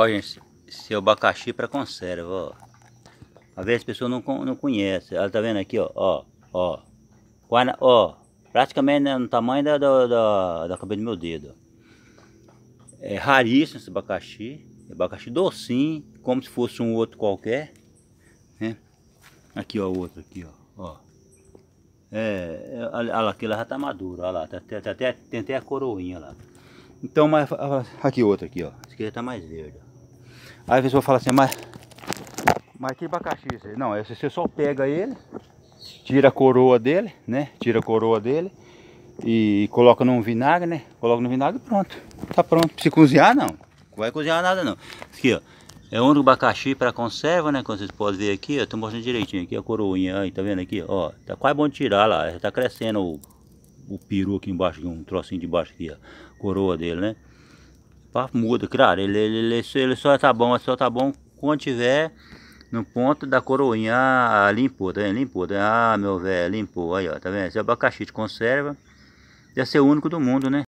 Ó, gente, esse é o abacaxi para conserva, ó. Às vezes as pessoas não, não conhecem. Ela tá vendo aqui, ó, ó, ó. Quase, ó, praticamente né, no tamanho da, da, da, da cabeça do meu dedo. É raríssimo esse abacaxi. É abacaxi docinho, como se fosse um outro qualquer. Né? Aqui, ó, o outro aqui, ó. ó. É, é olha lá, aquilo já tá maduro, olha lá, tá, tá, até tem até a coroinha lá. Então, mas aqui outro aqui, ó. Esse aqui já tá mais verde, ó. Aí a pessoa fala assim, mas, mas que abacaxi isso é aí? Não, esse você só pega ele, tira a coroa dele, né? Tira a coroa dele e coloca num vinagre, né? Coloca no vinagre e pronto. Tá pronto. Se cozinhar, não. Não vai cozinhar nada, não. Aqui, ó. É o único abacaxi para conserva, né? Como vocês podem ver aqui, ó. Tô mostrando direitinho aqui a coroinha. Aí, tá vendo aqui? Ó, tá quase bom de tirar lá. Já tá crescendo o, o peru aqui embaixo, um trocinho de baixo aqui, ó. Coroa dele, né? papo muda, claro, ele, ele, ele, ele só tá bom, só tá bom quando tiver no ponto da coroinha, ah, limpou, tá vendo? Limpou, tá vendo? Ah, meu velho, limpou, aí ó, tá vendo? Esse abacaxi de conserva deve ser o único do mundo, né?